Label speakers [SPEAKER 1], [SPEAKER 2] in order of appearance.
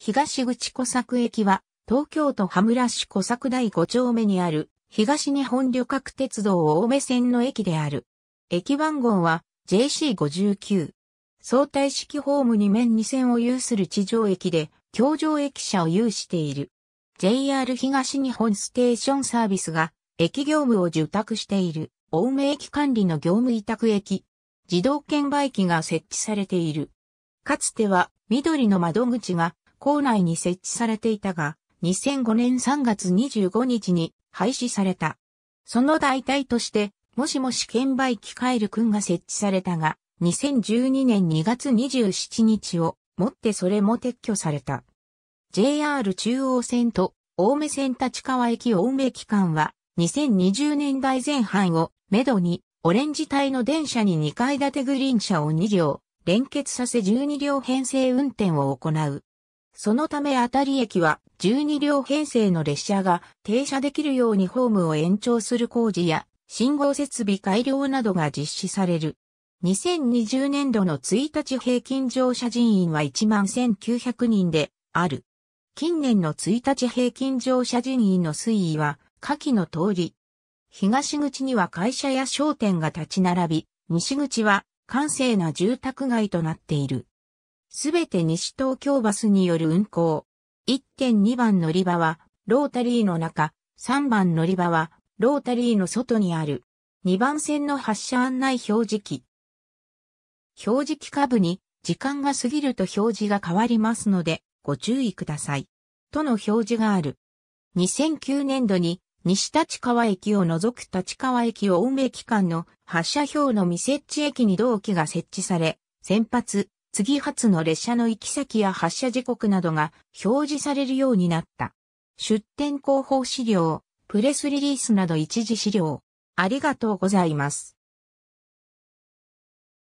[SPEAKER 1] 東口小作駅は、東京都羽村市小作第5丁目にある、東日本旅客鉄道青梅線の駅である。駅番号は JC59。相対式ホーム2面2線を有する地上駅で、京上駅舎を有している。JR 東日本ステーションサービスが、駅業務を受託している、青梅駅管理の業務委託駅。自動券売機が設置されている。かつては、緑の窓口が校内に設置されていたが、2005年3月25日に廃止された。その代替として、もしもし券売機カエル君が設置されたが、2012年2月27日をもってそれも撤去された。JR 中央線と青梅線立川駅青梅機関は2020年代前半をめどにオレンジ帯の電車に2階建てグリーン車を2両連結させ12両編成運転を行う。そのため当たり駅は12両編成の列車が停車できるようにホームを延長する工事や信号設備改良などが実施される。2020年度の1日平均乗車人員は11,900人である。近年の1日平均乗車人員の推移は下記の通り。東口には会社や商店が立ち並び、西口は閑静な住宅街となっている。すべて西東京バスによる運行。1.2番乗り場は、ロータリーの中、3番乗り場は、ロータリーの外にある、2番線の発車案内表示器。表示器下部に、時間が過ぎると表示が変わりますので、ご注意ください。との表示がある。2009年度に、西立川駅を除く立川駅を運営機関の発車表の未設置駅に同期が設置され、先発、次発の列車の行き先や発車時刻などが表示されるようになった。出展広報資料、プレスリリースなど一時資料。ありがとうございます。